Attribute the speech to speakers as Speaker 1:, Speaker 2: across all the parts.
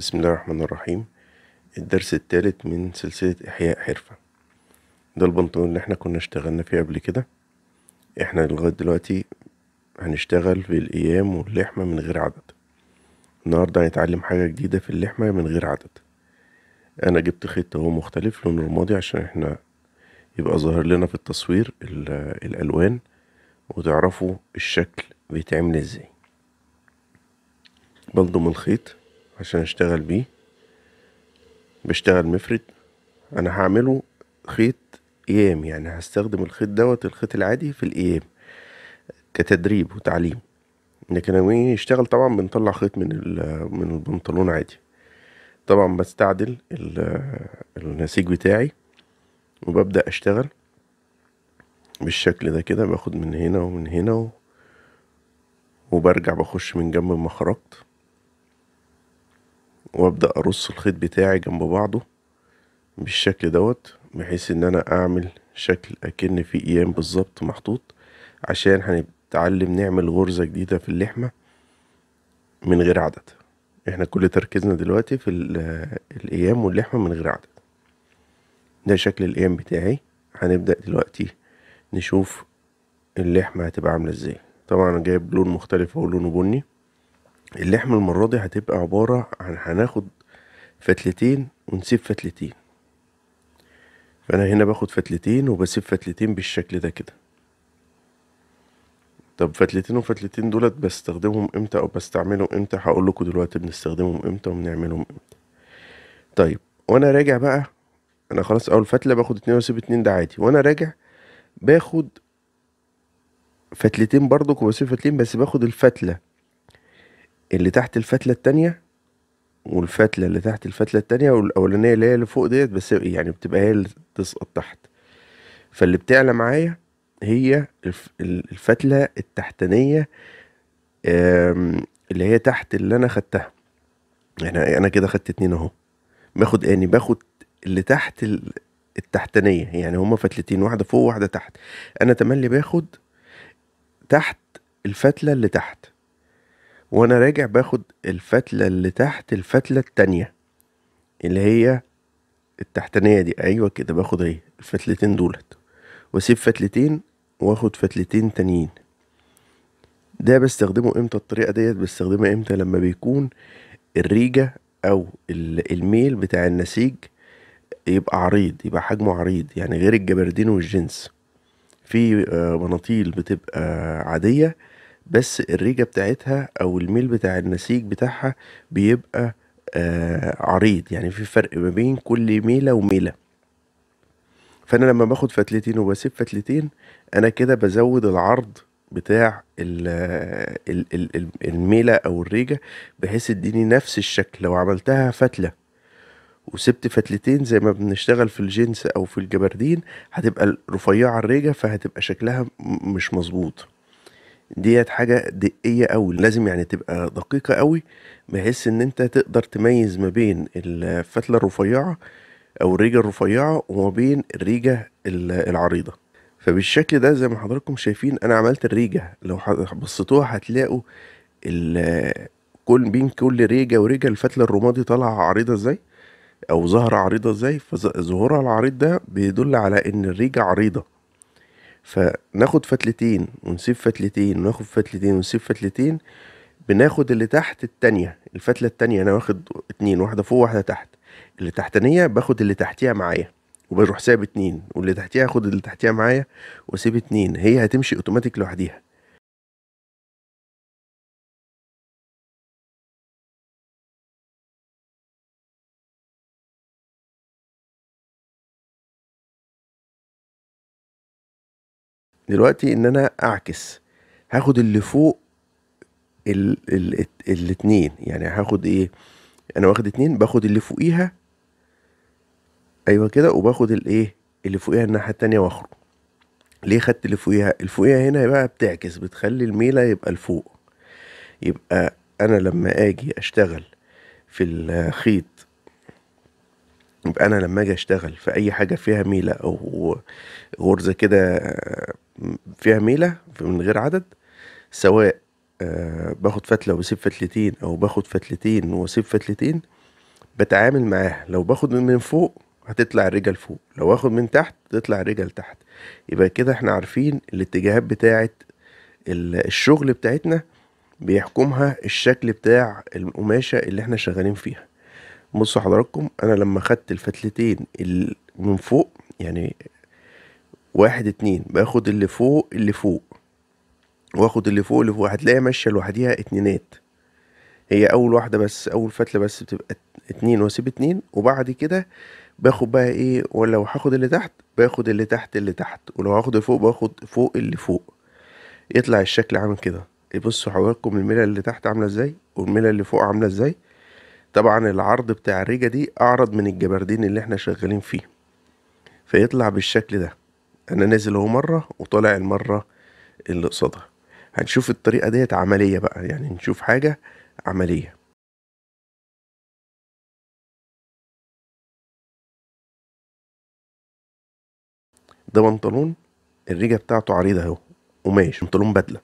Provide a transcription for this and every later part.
Speaker 1: بسم الله الرحمن الرحيم الدرس الثالث من سلسلة إحياء حرفة ده البنطلون اللي احنا كنا اشتغلنا فيه قبل كده احنا لغاية دلوقتي هنشتغل في الأيام واللحمة من غير عدد النهاردة هنتعلم حاجة جديدة في اللحمة من غير عدد أنا جبت خيط هو مختلف لونه رمادي عشان احنا يبقى ظاهر لنا في التصوير الألوان وتعرفوا الشكل بيتعمل ازاي بلضم الخيط عشان اشتغل بيه بشتغل مفرد انا هعمله خيط ايام يعني هستخدم الخيط دوت الخيط العادي في الايام كتدريب وتعليم لكن لما يشتغل طبعا بنطلع خيط من من البنطلون عادي طبعا بستعدل النسيج بتاعي وببدأ اشتغل بالشكل ده كده باخد من هنا ومن هنا وبرجع بخش من جنب ما خرجت وابدأ ارص الخيط بتاعي جنب بعضه بالشكل دوت بحيث ان انا اعمل شكل اكن في ايام بالظبط محطوط عشان هنتعلم نعمل غرزة جديدة في اللحمة من غير عدد احنا كل تركيزنا دلوقتي في الايام آه، واللحمة من غير عدد ده شكل الايام بتاعي هنبدأ دلوقتي نشوف اللحمة هتبقى عاملة ازاي طبعا انا جايب لون مختلف هو لونه بني اللحمة المرة دي هتبقى عبارة عن هناخد فتلتين ونسيب فتلتين فأنا هنا باخد فتلتين وبسيب فتلتين بالشكل ده كده طب فتلتين وفتلتين دولت بستخدمهم امتى او بستعملهم امتى هقول لكم دلوقتي بنستخدمهم امتى وبنعملهم امتى طيب وانا راجع بقى انا خلاص اول فتله باخد اتنين واسيب اتنين ده عادي وانا راجع باخد فتلتين برضك وبسيب فتلتين بس باخد الفتله اللي تحت الفتله التانية والفتله اللي تحت الفتله التانية والاولانيه اللي هي اللي فوق ديت بس يعني بتبقى هي اللي تسقط تحت فاللي بتعلى معايا هي الفتله التحتانيه اللي هي تحت اللي انا خدتها يعني انا كده خدت اتنين اهو باخد يعني باخد اللي تحت التحتانيه يعني هما فتلتين واحده فوق واحده تحت انا تملي باخد تحت الفتله اللي تحت وانا راجع باخد الفتله اللي تحت الفتله التانية اللي هي التحتانية دي ايوه كده باخد ايه الفتلتين دولت واسيب فتلتين واخد فتلتين تانيين ده بستخدمه امتى الطريقه ديت بستخدمها امتى لما بيكون الريجه او الميل بتاع النسيج يبقى عريض يبقى حجمه عريض يعني غير الجبردين والجنس في مناطيل آه، بتبقى عاديه بس الريجة بتاعتها أو الميل بتاع النسيج بتاعها بيبقى آه عريض يعني في فرق ما بين كل ميلة وميلة فأنا لما باخد فتلتين وبسيب فتلتين أنا كده بزود العرض بتاع ال الـ الـ الميلة أو الريجة بحيث اديني نفس الشكل لو عملتها فتلة وسبت فتلتين زي ما بنشتغل في الجنس أو في الجبردين هتبقى رفيعة الريجة فهتبقى شكلها مش مظبوط ديت حاجة دقيقه قوي لازم يعني تبقى دقيقة قوي بحيث ان انت تقدر تميز ما بين الفتلة الرفيعة او الريجة الرفيعة وما بين الريجة العريضة فبالشكل ده زي ما حضراتكم شايفين انا عملت الريجة لو بصيتوها هتلاقوا كل بين كل ريجة وريجة الفتلة الرمادي طالعة عريضة ازاي او ظهر عريضة ازاي فظهورها العريض ده بيدل على ان الريجة عريضة فناخد فتلتين ونسيب فتلتين وناخد فتلتين ونسيب فتلتين بناخد اللي تحت التانية الفتلة التانية أنا واخد اتنين واحدة فوق واحدة تحت اللي تحتانية باخد اللي تحتيها معايا وبروح سايب اتنين واللي تحتيها اخد اللي تحتيها معايا واسيب اتنين هي هتمشي اوتوماتيك لوحديها دلوقتي ان انا اعكس هاخد اللي فوق ال ال الاتنين يعني هاخد ايه انا واخد اتنين باخد اللي فوقيها ايوه كده وباخد الايه اللي فوقيها الناحيه التانية واخرج ليه خدت اللي فوقيها الفوقيها هنا بقى بتعكس بتخلي الميله يبقى لفوق يبقى انا لما اجي اشتغل في الخيط يبقى انا لما اجي اشتغل في اي حاجه فيها ميله او غرزه كده فيها ميله من غير عدد سواء آه، باخد فتله وبسيب فتلتين او باخد فتلتين واسيب فتلتين بتعامل معاها لو باخد من فوق هتطلع الرجل فوق لو باخد من تحت تطلع الرجل تحت يبقى كده احنا عارفين الاتجاهات بتاعه الشغل بتاعتنا بيحكمها الشكل بتاع القماشه اللي احنا شغالين فيها بصوا حضراتكم انا لما خدت الفتلتين من فوق يعني واحد اتنين باخد اللي فوق اللي فوق واخد اللي فوق اللي فوق هتلاقيها ماشية لوحديها اتنينات هي اول واحدة بس اول فتلة بس بتبقى اتنين واسيب اتنين وبعد كده باخد بقى ايه ولو هاخد اللي تحت باخد اللي تحت اللي تحت ولو هاخد اللي فوق باخد فوق اللي فوق يطلع الشكل عامل كده بصوا حواليكم الميله اللي تحت عامله ازاي والميله اللي فوق عامله ازاي طبعا العرض بتاع الريجة دي اعرض من الجبردين اللي احنا شغالين فيه فيطلع بالشكل ده انا نازل اهو مره وطالع المره اللي قصادها هنشوف الطريقه ديت عمليه بقى يعني نشوف حاجه عمليه ده بنطلون الرجه بتاعته عريضه اهو قماش بنطلون بدله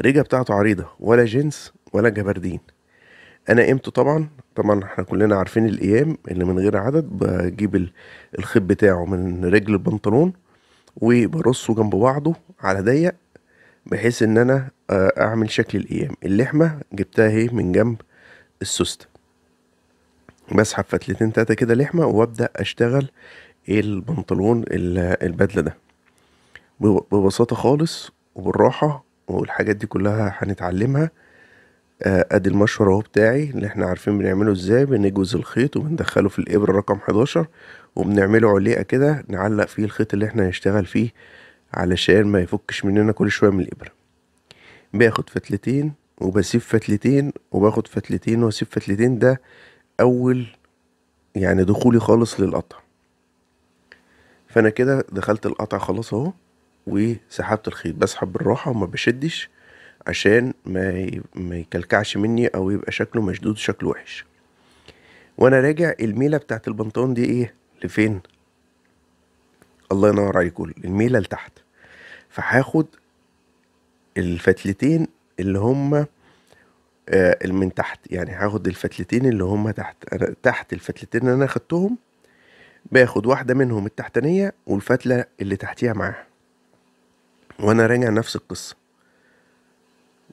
Speaker 1: الرجه بتاعته عريضه ولا جنس ولا جبردين انا قيمته طبعا طبعا احنا كلنا عارفين الايام اللي من غير عدد بجيب الخيط بتاعه من رجل البنطلون وبرصه جنب بعضه على ضيق بحيث ان انا آه، اعمل شكل القيام اللحمة جبتها اهي من جنب السوستة بسحب فتلتين تلاتة كده لحمة وابدأ اشتغل البنطلون البدلة ده ببساطة خالص وبالراحة والحاجات دي كلها هنتعلمها آه، ادي المشفر اهو بتاعي اللي احنا عارفين بنعمله ازاي بنجوز الخيط وبندخله في الابره رقم 11 وبنعمله عليقه كده نعلق فيه الخيط اللي احنا هنشتغل فيه علشان ما يفكش مننا كل شويه من الابره باخد فتلتين وبسيب فتلتين وباخد فتلتين واسيب فتلتين ده اول يعني دخولي خالص للقطع فانا كده دخلت القطع خلاص اهو وسحبت الخيط بسحب بالراحه وما بشدش عشان ما ما يكلكعش مني او يبقى شكله مشدود شكله وحش وانا راجع الميله بتاعت البنطلون دي ايه لفين الله ينور عليكم الميله لتحت فهاخد الفتلتين اللي هما آه، من تحت يعني هاخد الفتلتين اللي هما تحت أنا تحت الفتلتين اللي انا خدتهم باخد واحده منهم التحتانيه والفتله اللي تحتيها معاها وانا راجع نفس القصه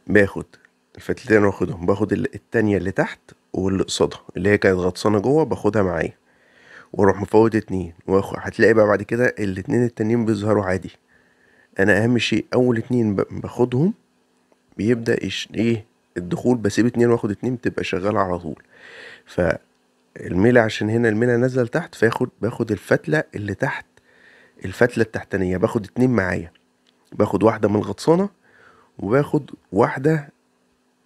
Speaker 1: باخد الفتلتين واخدهم باخد التانية اللي تحت واللي قصادها اللي هي كانت غطسانة جوه باخدها معايا واروح مفوت اتنين واخد هتلاقي بقى بعد كده الاتنين التانيين بيظهروا عادي انا اهم شيء اول اتنين باخدهم بيبدأ إيش ايه الدخول بسيب اتنين واخد اتنين بتبقى شغالة على طول فالميلة عشان هنا الميلة نزل تحت فاخد باخد الفتلة اللي تحت الفتلة التحتانية باخد اتنين معايا باخد واحدة من الغطسانة وباخد واحدة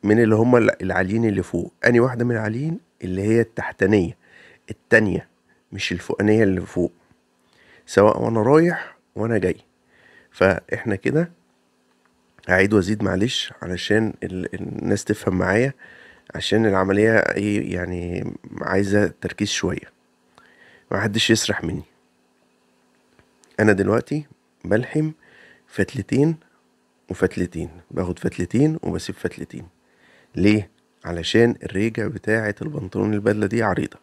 Speaker 1: من اللي هما العاليين اللي فوق أني واحدة من العاليين اللي هي التحتانية التانية مش الفوقانية اللي فوق سواء وأنا رايح وأنا جاي فإحنا كده هعيد وازيد معلش علشان الناس تفهم معايا عشان العملية ايه يعني عايزة تركيز شوية محدش يسرح مني انا دلوقتي بلحم فتلتين وفتلتين باخد فتلتين وبسيب فتلتين ليه علشان الريجة بتاعة البنطلون البدلة دي عريضة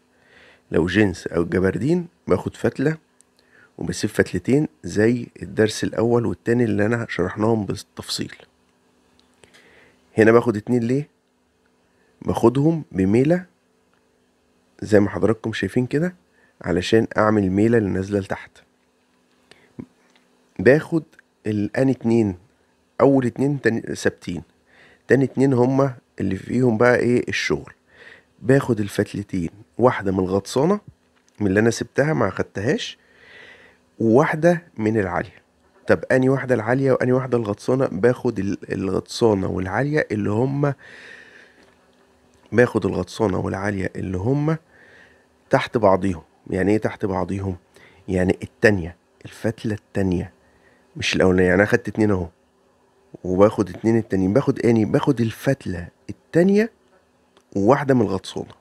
Speaker 1: لو جينز أو جبردين باخد فتلة وبسيب فتلتين زي الدرس الأول والتاني اللي أنا شرحناهم بالتفصيل هنا باخد اتنين ليه باخدهم بميلة زي ما حضراتكم شايفين كده علشان أعمل ميلة اللي نازلة لتحت باخد الآن اتنين اول اتنين ثابتين تاني اتنين هما اللي فيهم بقى ايه الشغل باخد الفتلتين واحده من الغطسانه من اللي انا سبتها ما خدتهاش وواحده من العاليه طب اني واحده العاليه واني واحده الغطسانه باخد الغطسانه والعاليه اللي هما باخد الغطسانه والعاليه اللي هما تحت بعضيهم يعني ايه تحت بعضيهم يعني التانية الفتلة التانية مش الأولانية يعني أنا خدت اتنين أهو وباخد اتنين التانيين باخد اني باخد الفتلة التانية وواحدة من الغطسانة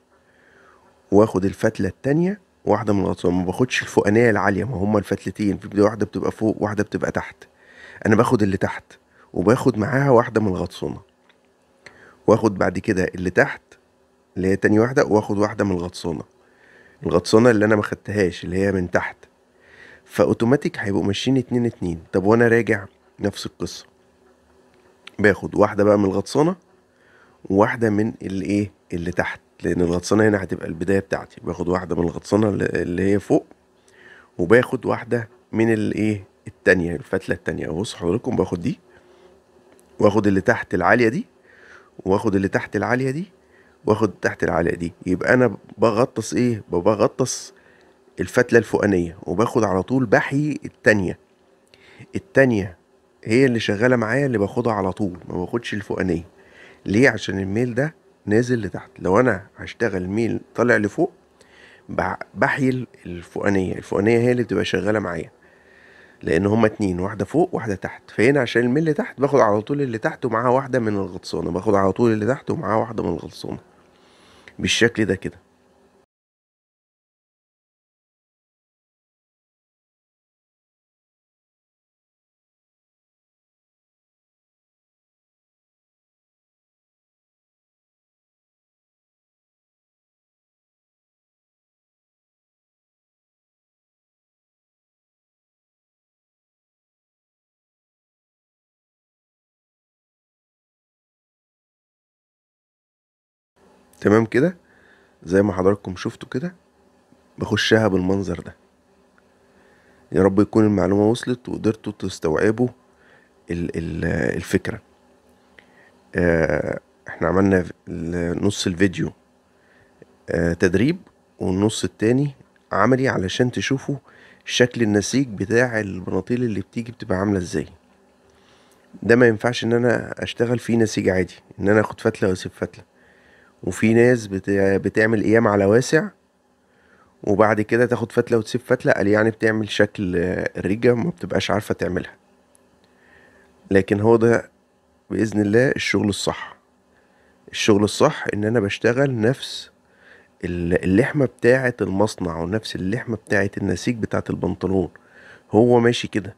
Speaker 1: واخد الفتلة التانية واحدة من الغطسانة ما باخدش الفوقانية العالية ما هما الفتلتين في واحدة بتبقى فوق واحدة بتبقى تحت انا باخد اللي تحت وباخد معاها واحدة من الغطسونة واخد بعد كده اللي تحت اللي هي تاني واحدة واخد واحدة من الغطسونة الغطسونة اللي انا ما خدتهاش اللي هي من تحت فاوتوماتيك هيبقوا ماشيين اتنين اتنين طب وانا راجع نفس القصه باخد واحده بقى من الغطسانه وواحده من الايه اللي تحت لان الغطسانه هنا هتبقى البدايه بتاعتي باخد واحده من الغطسانه اللي هي فوق وباخد واحده من الايه التانية الفتله التانية بص حضراتكم باخد دي واخد اللي تحت العاليه دي واخد اللي تحت العاليه دي واخد تحت العاليه دي يبقى انا بغطس ايه بغطس الفتله الفوقانيه وباخد على طول بحي التانية التانية هي اللي شغاله معايا اللي باخدها على طول ما باخدش الفوقانيه ليه عشان الميل ده نازل لتحت لو انا هشتغل ميل طالع لفوق بحيي الفوقانيه الفوقانيه هي اللي بتبقى شغاله معايا لان هما اتنين واحده فوق واحده تحت فهنا عشان الميل اللي تحت باخد على طول اللي تحت ومعاه واحده من الغطسانه باخد على طول اللي تحت ومعاه واحده من الغطسانه بالشكل ده كده تمام كده زي ما حضراتكم شفتوا كده بخشها بالمنظر ده يا رب يكون المعلومة وصلت وقدرتوا تستوعبوا ال ال الفكرة آه، احنا عملنا نص الفيديو اه تدريب والنص التاني عملي علشان تشوفوا شكل النسيج بتاع البناطيل اللي بتيجي بتبقى عاملة ازاي ده ما ينفعش ان انا اشتغل فيه نسيج عادي ان انا اخد فتلة واسيب فتلة وفي ناس بتعمل ايام على واسع وبعد كده تاخد فتله وتسيب فتله قال يعني بتعمل شكل الرجه ما بتبقاش عارفه تعملها لكن هو ده باذن الله الشغل الصح الشغل الصح ان انا بشتغل نفس اللحمه بتاعه المصنع ونفس اللحمه بتاعه النسيج بتاعه البنطلون هو ماشي كده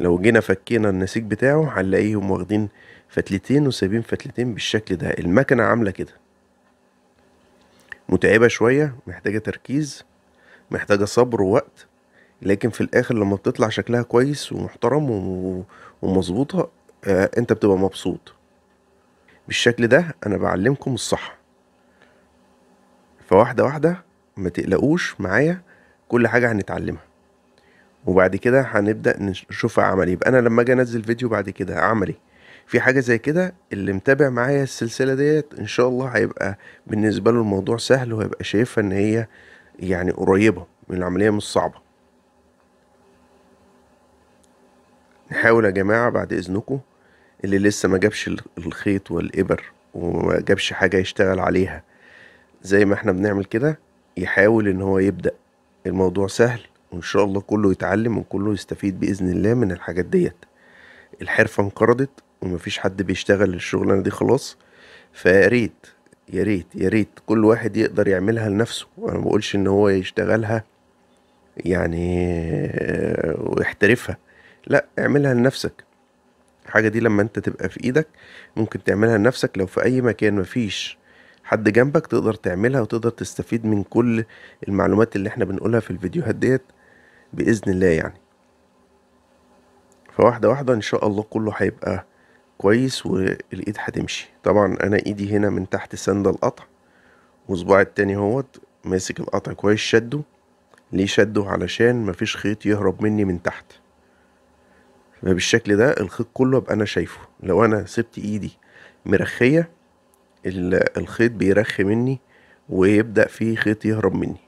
Speaker 1: لو جينا فكينا النسيج بتاعه هنلاقيهم واخدين فتلتين وسايبين فتلتين بالشكل ده المكنه عامله كده متعبة شوية محتاجة تركيز محتاجة صبر ووقت لكن في الآخر لما بتطلع شكلها كويس ومحترم ومظبوطة آه، انت بتبقى مبسوط بالشكل ده انا بعلمكم الصح فواحدة واحدة ما تقلقوش معايا كل حاجة هنتعلمها وبعد كده هنبدأ نشوفها عملي يبقى انا لما اجي انزل فيديو بعد كده عملي ايه في حاجة زي كده اللي متابع معايا السلسلة ديت ان شاء الله هيبقى بالنسبة له الموضوع سهل وهيبقى شايفها ان هي يعني قريبة من العملية مش صعبة نحاول يا جماعة بعد اذنكم اللي لسه ما جابش الخيط والابر وما جابش حاجة يشتغل عليها زي ما احنا بنعمل كده يحاول ان هو يبدأ الموضوع سهل وان شاء الله كله يتعلم وكله يستفيد باذن الله من الحاجات ديت الحرفه انقرضت ومفيش حد بيشتغل الشغلانه دي خلاص فياريت يا ريت يا ريت كل واحد يقدر يعملها لنفسه انا ما بقولش ان هو يشتغلها يعني آه، ويحترفها لا اعملها لنفسك الحاجه دي لما انت تبقى في ايدك ممكن تعملها لنفسك لو في اي مكان مفيش حد جنبك تقدر تعملها وتقدر تستفيد من كل المعلومات اللي احنا بنقولها في الفيديوهات ديت باذن الله يعني فواحده واحده ان شاء الله كله هيبقى كويس والايد هتمشي طبعا انا ايدي هنا من تحت سند القطع وصباعي التاني هوت ماسك القطع كويس شده ليه شده علشان مفيش خيط يهرب مني من تحت فبالشكل ده الخيط كله ابقى انا شايفه لو انا سبت ايدي مرخية الخيط بيرخ مني ويبدأ فيه خيط يهرب مني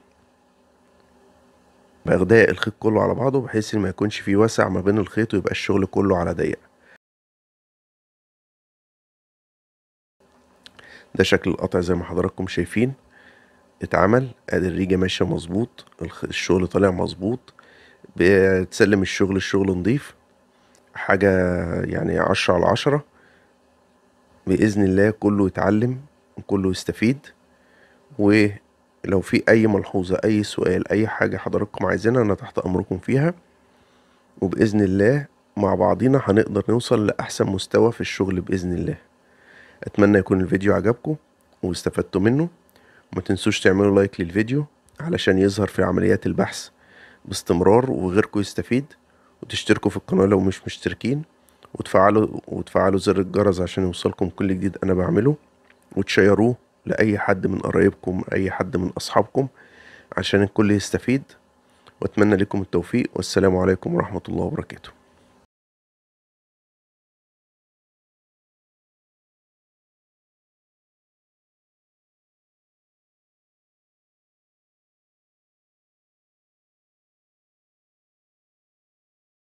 Speaker 1: بغداء الخيط كله على بعضه بحيث ان ما يكونش فيه وسع ما بين الخيط ويبقى الشغل كله على ضيق ده شكل القطع زي ما حضراتكم شايفين اتعمل ادي الريجة ماشية مظبوط الشغل طالع مظبوط بتسلم الشغل الشغل نضيف حاجة يعني عشرة على عشرة بإذن الله كله يتعلم وكله يستفيد ولو في أي ملحوظة أي سؤال أي حاجة حضراتكم عايزينها أنا تحت أمركم فيها وبإذن الله مع بعضينا هنقدر نوصل لأحسن مستوى في الشغل بإذن الله اتمنى يكون الفيديو عجبكم واستفدتوا منه ما تنسوش تعملوا لايك للفيديو علشان يظهر في عمليات البحث باستمرار وغيركم يستفيد وتشتركوا في القناة لو مش مشتركين وتفعلوا وتفعلوا زر الجرس عشان يوصلكم كل جديد انا بعمله وتشيروه لأي حد من قرايبكم أي حد من أصحابكم عشان الكل يستفيد وأتمنى لكم التوفيق والسلام عليكم ورحمة الله وبركاته